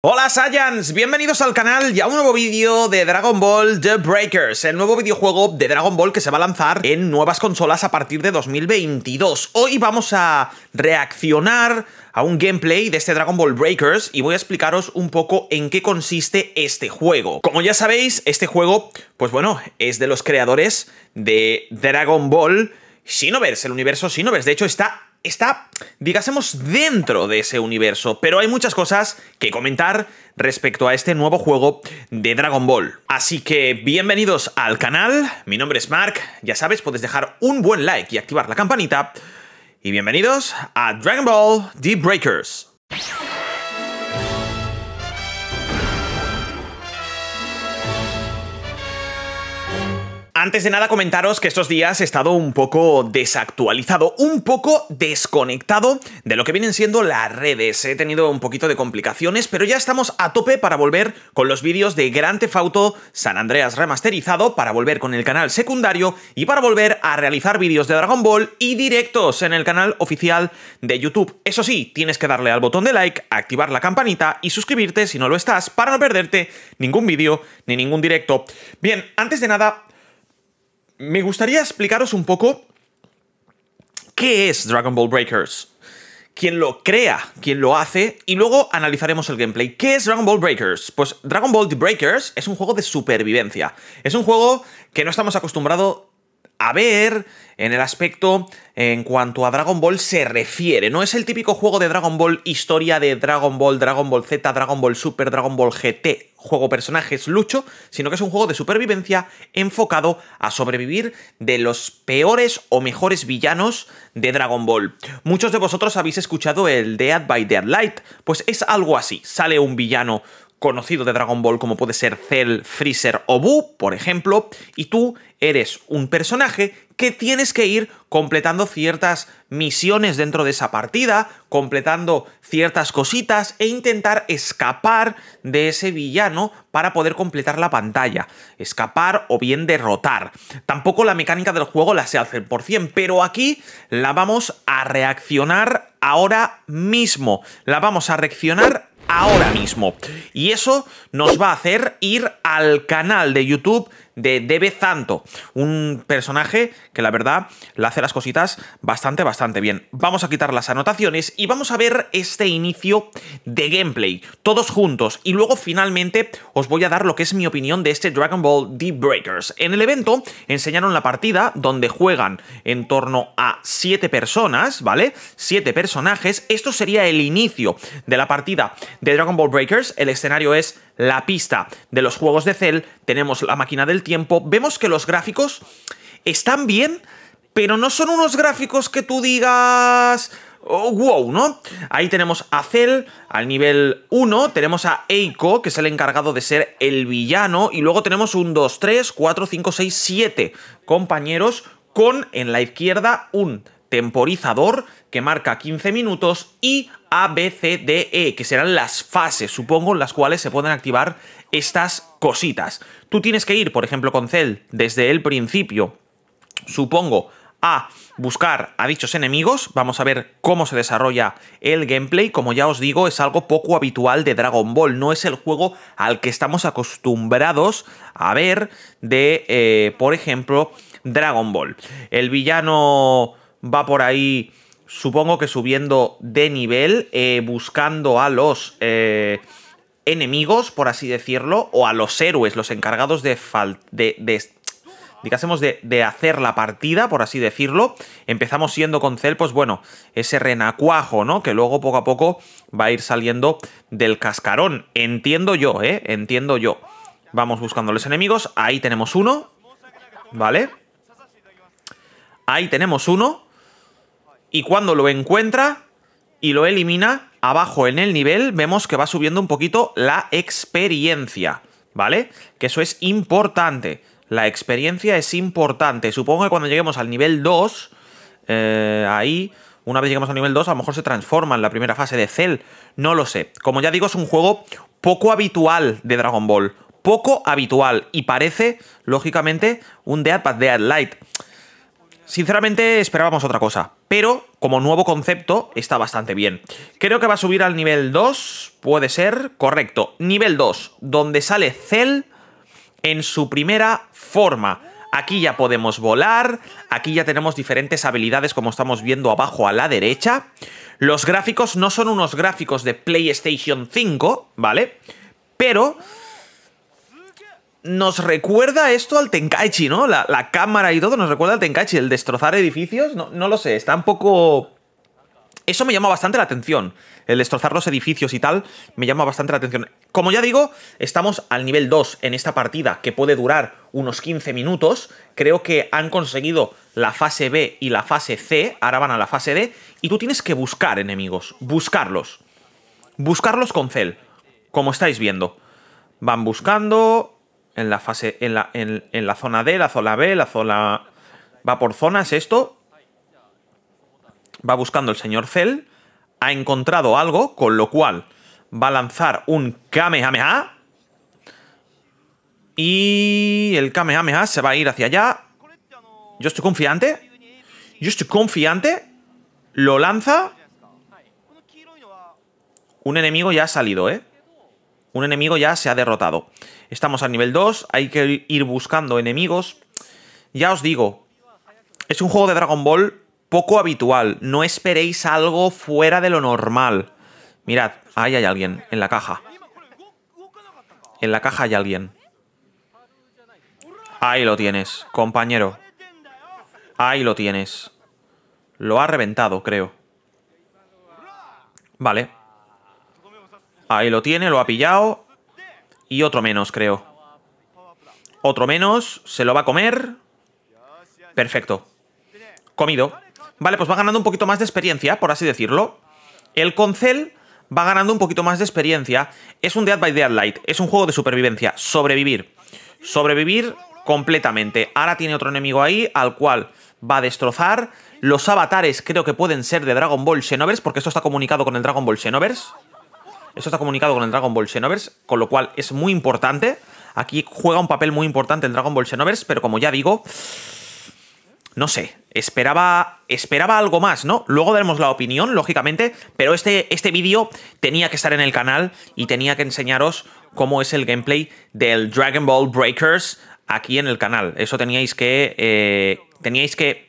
Hola science, bienvenidos al canal y a un nuevo vídeo de Dragon Ball The Breakers, el nuevo videojuego de Dragon Ball que se va a lanzar en nuevas consolas a partir de 2022. Hoy vamos a reaccionar a un gameplay de este Dragon Ball Breakers y voy a explicaros un poco en qué consiste este juego. Como ya sabéis, este juego, pues bueno, es de los creadores de Dragon Ball Xenoverse, el universo Xenoverse. De hecho, está está, digásemos, dentro de ese universo, pero hay muchas cosas que comentar respecto a este nuevo juego de Dragon Ball. Así que bienvenidos al canal, mi nombre es Mark, ya sabes, puedes dejar un buen like y activar la campanita, y bienvenidos a Dragon Ball Deep Breakers. Antes de nada comentaros que estos días he estado un poco desactualizado, un poco desconectado de lo que vienen siendo las redes. He tenido un poquito de complicaciones, pero ya estamos a tope para volver con los vídeos de Gran Tefauto San Andreas remasterizado, para volver con el canal secundario y para volver a realizar vídeos de Dragon Ball y directos en el canal oficial de YouTube. Eso sí, tienes que darle al botón de like, activar la campanita y suscribirte si no lo estás para no perderte ningún vídeo ni ningún directo. Bien, antes de nada me gustaría explicaros un poco qué es Dragon Ball Breakers, quién lo crea, quién lo hace, y luego analizaremos el gameplay. ¿Qué es Dragon Ball Breakers? Pues Dragon Ball Breakers es un juego de supervivencia. Es un juego que no estamos acostumbrados a ver en el aspecto en cuanto a Dragon Ball se refiere. No es el típico juego de Dragon Ball historia de Dragon Ball, Dragon Ball Z, Dragon Ball Super, Dragon Ball GT, juego personajes lucho, sino que es un juego de supervivencia enfocado a sobrevivir de los peores o mejores villanos de Dragon Ball. Muchos de vosotros habéis escuchado el Dead by Deadlight, pues es algo así, sale un villano conocido de Dragon Ball como puede ser Cell, Freezer o Buu, por ejemplo, y tú eres un personaje que tienes que ir completando ciertas misiones dentro de esa partida, completando ciertas cositas e intentar escapar de ese villano para poder completar la pantalla. Escapar o bien derrotar. Tampoco la mecánica del juego la sé al 100%, pero aquí la vamos a reaccionar ahora mismo. La vamos a reaccionar ahora mismo. Y eso nos va a hacer ir al canal de YouTube de Debe Santo, un personaje que la verdad le hace las cositas bastante, bastante bien. Vamos a quitar las anotaciones y vamos a ver este inicio de gameplay, todos juntos, y luego finalmente os voy a dar lo que es mi opinión de este Dragon Ball Deep Breakers. En el evento enseñaron la partida donde juegan en torno a 7 personas, ¿vale? 7 personajes. Esto sería el inicio de la partida de Dragon Ball Breakers. El escenario es la pista de los juegos de Cell, tenemos la máquina del tiempo, vemos que los gráficos están bien, pero no son unos gráficos que tú digas... Oh, wow, ¿no? Ahí tenemos a Cell al nivel 1, tenemos a Eiko, que es el encargado de ser el villano, y luego tenemos un 2, 3, 4, 5, 6, 7 compañeros con en la izquierda un temporizador que marca 15 minutos y A, e, que serán las fases, supongo, en las cuales se pueden activar estas cositas. Tú tienes que ir, por ejemplo, con Cel desde el principio, supongo, a buscar a dichos enemigos. Vamos a ver cómo se desarrolla el gameplay. Como ya os digo, es algo poco habitual de Dragon Ball. No es el juego al que estamos acostumbrados a ver de, eh, por ejemplo, Dragon Ball. El villano va por ahí, supongo que subiendo de nivel, eh, buscando a los eh, enemigos, por así decirlo, o a los héroes, los encargados de, de, de de, de, hacer la partida, por así decirlo. Empezamos siendo con Cel, pues bueno, ese renacuajo, ¿no? Que luego poco a poco va a ir saliendo del cascarón. Entiendo yo, ¿eh? Entiendo yo. Vamos buscando los enemigos. Ahí tenemos uno. ¿Vale? Ahí tenemos uno. Y cuando lo encuentra y lo elimina, abajo en el nivel vemos que va subiendo un poquito la experiencia, ¿vale? Que eso es importante. La experiencia es importante. Supongo que cuando lleguemos al nivel 2, eh, ahí, una vez lleguemos al nivel 2, a lo mejor se transforma en la primera fase de Cell. No lo sé. Como ya digo, es un juego poco habitual de Dragon Ball. Poco habitual. Y parece, lógicamente, un Dead But Dead Light. Sinceramente, esperábamos otra cosa pero como nuevo concepto está bastante bien. Creo que va a subir al nivel 2, puede ser, correcto. Nivel 2, donde sale Cell en su primera forma. Aquí ya podemos volar, aquí ya tenemos diferentes habilidades como estamos viendo abajo a la derecha. Los gráficos no son unos gráficos de PlayStation 5, ¿vale? Pero nos recuerda esto al Tenkaichi, ¿no? La, cámara y todo nos recuerda al Tenkaichi, el destrozar edificios, no, no, lo sé, está un poco... Eso me llama bastante la atención, el destrozar los edificios y tal, me llama bastante la atención. Como ya digo, estamos al nivel 2 en esta partida, que puede durar unos 15 minutos, creo que han conseguido la fase B y la fase C, ahora van a la fase D, y tú tienes que buscar enemigos, buscarlos, buscarlos con cel, como estáis viendo. Van buscando, en la fase, en la, zona D, la zona B, la zona... Va por zonas esto. Va buscando el señor Cell. Ha encontrado algo, con lo cual va a lanzar un Kamehameha. Y el Kamehameha se va a ir hacia allá. Yo estoy confiante. Yo estoy confiante. Lo lanza. Un enemigo ya ha salido, ¿eh? Un enemigo ya se ha derrotado. Estamos a nivel 2, hay que ir buscando enemigos. Ya os digo, es un juego de Dragon Ball poco habitual. No esperéis algo fuera de lo normal. Mirad, ahí hay alguien, en la caja. En la caja hay alguien. Ahí lo tienes, compañero. Ahí lo tienes. Lo ha reventado, creo. Vale. Ahí lo tiene, lo ha pillado. Y otro menos, creo. Otro menos. Se lo va a comer. Perfecto. Comido. Vale, pues va ganando un poquito más de experiencia, por así decirlo. El Concel va ganando un poquito más de experiencia. Es un Dead by Deadlight. Es un juego de supervivencia. Sobrevivir. Sobrevivir completamente. Ahora tiene otro enemigo ahí, al cual va a destrozar. Los avatares creo que pueden ser de Dragon Ball Xenoverse, porque esto está comunicado con el Dragon Ball Xenoverse. Esto está comunicado con el Dragon Ball Xenoverse, con lo cual es muy importante. Aquí juega un papel muy importante el Dragon Ball Xenoverse, pero como ya digo, no sé, esperaba, esperaba algo más, ¿no? Luego daremos la opinión, lógicamente, pero este, este vídeo tenía que estar en el canal y tenía que enseñaros cómo es el gameplay del Dragon Ball Breakers aquí en el canal. Eso teníais que... Eh, teníais que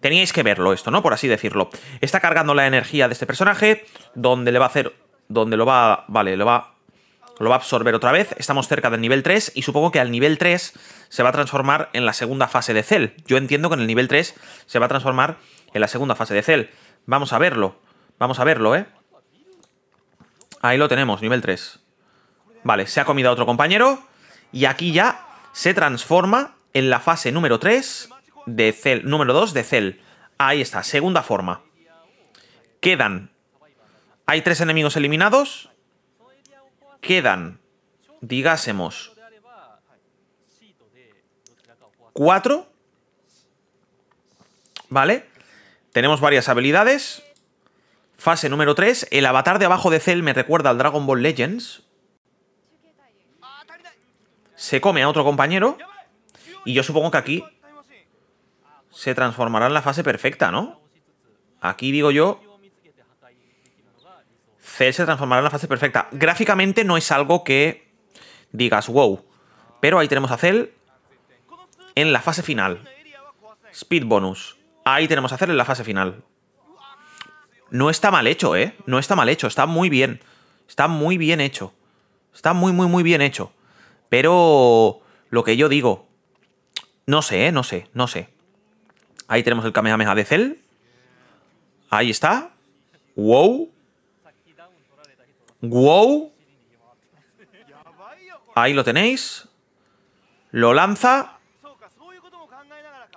teníais que verlo esto, ¿no? Por así decirlo. Está cargando la energía de este personaje, donde le va a hacer donde lo va, vale, lo va, lo va a absorber otra vez. Estamos cerca del nivel 3 y supongo que al nivel 3 se va a transformar en la segunda fase de Cell. Yo entiendo que en el nivel 3 se va a transformar en la segunda fase de Cell. Vamos a verlo. Vamos a verlo, ¿eh? Ahí lo tenemos, nivel 3. Vale, se ha comido a otro compañero y aquí ya se transforma en la fase número 3 de cel número 2 de Cell. Ahí está, segunda forma. Quedan hay tres enemigos eliminados. Quedan, digásemos, cuatro. ¿Vale? Tenemos varias habilidades. Fase número 3. El avatar de abajo de Cell me recuerda al Dragon Ball Legends. Se come a otro compañero. Y yo supongo que aquí se transformará en la fase perfecta, ¿no? Aquí digo yo Cell se transformará en la fase perfecta. Gráficamente no es algo que digas wow. Pero ahí tenemos a Cell en la fase final. Speed bonus. Ahí tenemos a Cell en la fase final. No está mal hecho, ¿eh? No está mal hecho, está muy bien. Está muy bien hecho. Está muy, muy, muy bien hecho. Pero lo que yo digo... No sé, ¿eh? No sé, no sé. Ahí tenemos el Kamehameha de Cell. Ahí está. Wow. Wow. Ahí lo tenéis. Lo lanza.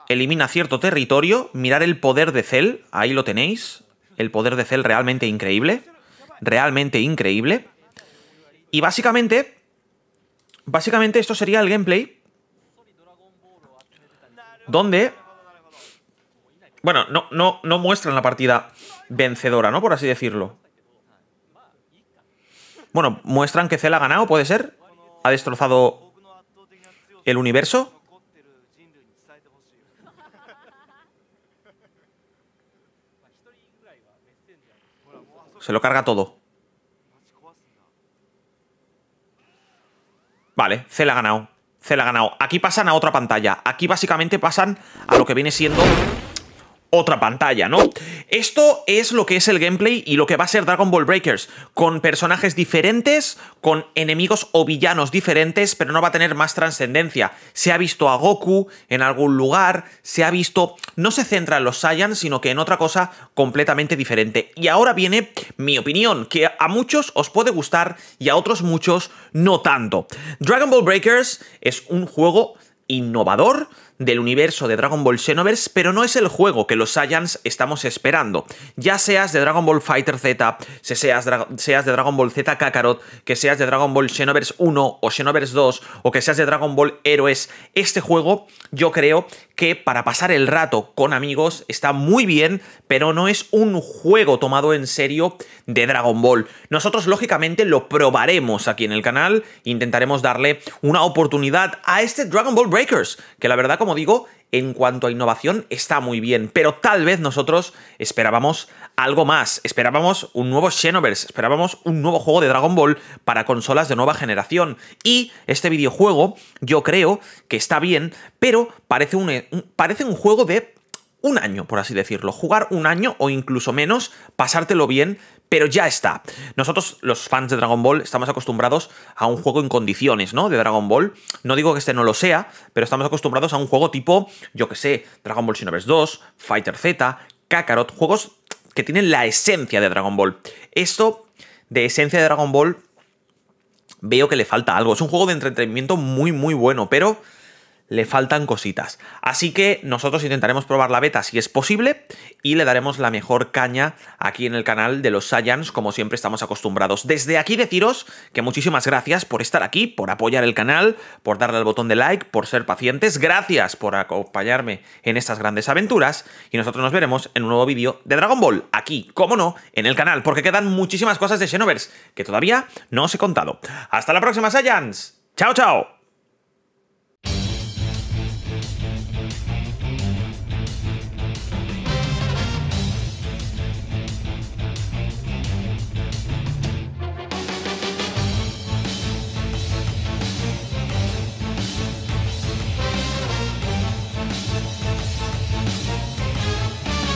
Elimina cierto territorio. Mirar el poder de Cell. Ahí lo tenéis. El poder de Cell realmente increíble. Realmente increíble. Y básicamente... Básicamente esto sería el gameplay. Donde... Bueno, no, no, no muestran la partida vencedora, ¿no? Por así decirlo. Bueno, muestran que Cell ha ganado, ¿puede ser? Ha destrozado el universo. Se lo carga todo. Vale, Cell ha ganado. Cell ha ganado. Aquí pasan a otra pantalla. Aquí básicamente pasan a lo que viene siendo otra pantalla, ¿no? Esto es lo que es el gameplay y lo que va a ser Dragon Ball Breakers, con personajes diferentes, con enemigos o villanos diferentes, pero no va a tener más trascendencia. Se ha visto a Goku en algún lugar, se ha visto... No se centra en los Saiyans, sino que en otra cosa completamente diferente. Y ahora viene mi opinión, que a muchos os puede gustar y a otros muchos no tanto. Dragon Ball Breakers es un juego innovador, del universo de Dragon Ball Xenoverse, pero no es el juego que los Saiyans estamos esperando. Ya seas de Dragon Ball Fighter Z, seas, seas de Dragon Ball Z Kakarot, que seas de Dragon Ball Xenoverse 1 o Xenoverse 2, o que seas de Dragon Ball Héroes, este juego yo creo que para pasar el rato con amigos está muy bien, pero no es un juego tomado en serio de Dragon Ball. Nosotros lógicamente lo probaremos aquí en el canal, intentaremos darle una oportunidad a este Dragon Ball Breakers, que la verdad como digo en cuanto a innovación está muy bien, pero tal vez nosotros esperábamos algo más, esperábamos un nuevo Xenoverse, esperábamos un nuevo juego de Dragon Ball para consolas de nueva generación y este videojuego yo creo que está bien, pero parece un, parece un juego de un año, por así decirlo. Jugar un año o incluso menos, pasártelo bien pero ya está. Nosotros, los fans de Dragon Ball, estamos acostumbrados a un juego en condiciones, ¿no? De Dragon Ball. No digo que este no lo sea, pero estamos acostumbrados a un juego tipo, yo que sé, Dragon Ball Xenoverse 2, Fighter Z, Kakarot, juegos que tienen la esencia de Dragon Ball. Esto de esencia de Dragon Ball veo que le falta algo. Es un juego de entretenimiento muy, muy bueno, pero le faltan cositas. Así que nosotros intentaremos probar la beta si es posible y le daremos la mejor caña aquí en el canal de los Saiyans, como siempre estamos acostumbrados. Desde aquí deciros que muchísimas gracias por estar aquí, por apoyar el canal, por darle al botón de like, por ser pacientes, gracias por acompañarme en estas grandes aventuras y nosotros nos veremos en un nuevo vídeo de Dragon Ball, aquí, como no, en el canal, porque quedan muchísimas cosas de Xenoverse que todavía no os he contado. ¡Hasta la próxima, Saiyans! ¡Chao, chao!